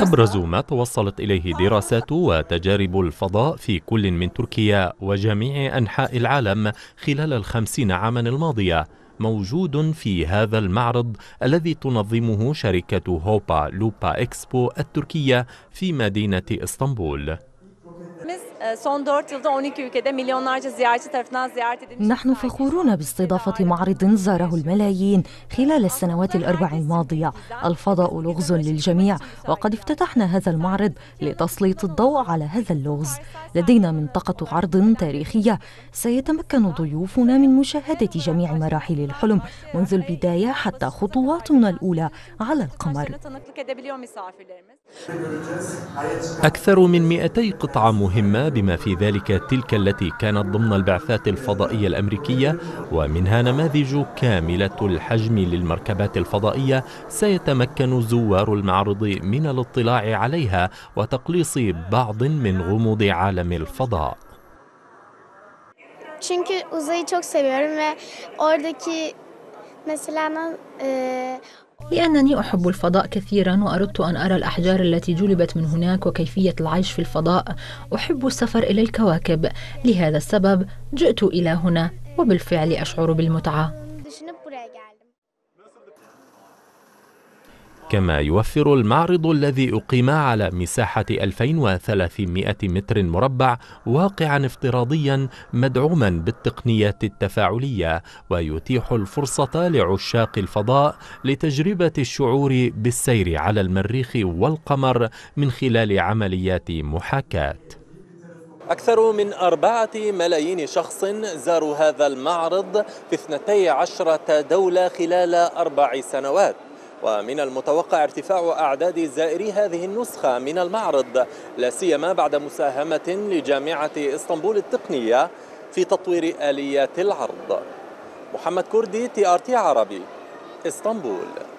أبرز ما توصلت إليه دراسات وتجارب الفضاء في كل من تركيا وجميع أنحاء العالم خلال الخمسين عاما الماضية موجود في هذا المعرض الذي تنظمه شركة هوبا لوبا إكسبو التركية في مدينة إسطنبول son 4 yılda 12 ülkede milyonlarca ziyaretçi tarafından ziyaret edilmiş. نحن فخورون باستضافة معرض زاره الملايين خلال السنوات الأربع الماضية الفضاء لغز للجميع وقد افتتحنا هذا المعرض لتسليط الضوء على هذا اللغز لدينا منطقة عرض تاريخية سيتمكن ضيوفنا من مشاهدة جميع مراحل الحلم منذ البداية حتى خطواتنا الأولى على القمر أكثر من 200 قطعة مهمة بما في ذلك تلك التي كانت ضمن البعثات الفضائية الأمريكية ومنها نماذج كاملة الحجم للمركبات الفضائية سيتمكن زوار المعرض من الاطلاع عليها وتقليص بعض من غموض عالم الفضاء Çünkü uzayı çok seviyorum ve oradaki mesela e, لأنني أحب الفضاء كثيرا وأردت أن أرى الأحجار التي جلبت من هناك وكيفية العيش في الفضاء أحب السفر إلى الكواكب لهذا السبب جئت إلى هنا وبالفعل أشعر بالمتعة كما يوفر المعرض الذي أقيم على مساحة 2300 متر مربع واقعا افتراضيا مدعوما بالتقنيات التفاعلية ويتيح الفرصة لعشاق الفضاء لتجربة الشعور بالسير على المريخ والقمر من خلال عمليات محاكاة أكثر من أربعة ملايين شخص زاروا هذا المعرض في 12 دولة خلال أربع سنوات ومن المتوقع ارتفاع أعداد زائري هذه النسخة من المعرض لا سيما بعد مساهمة لجامعة اسطنبول التقنية في تطوير آليات العرض محمد كردي تي ار تي عربي اسطنبول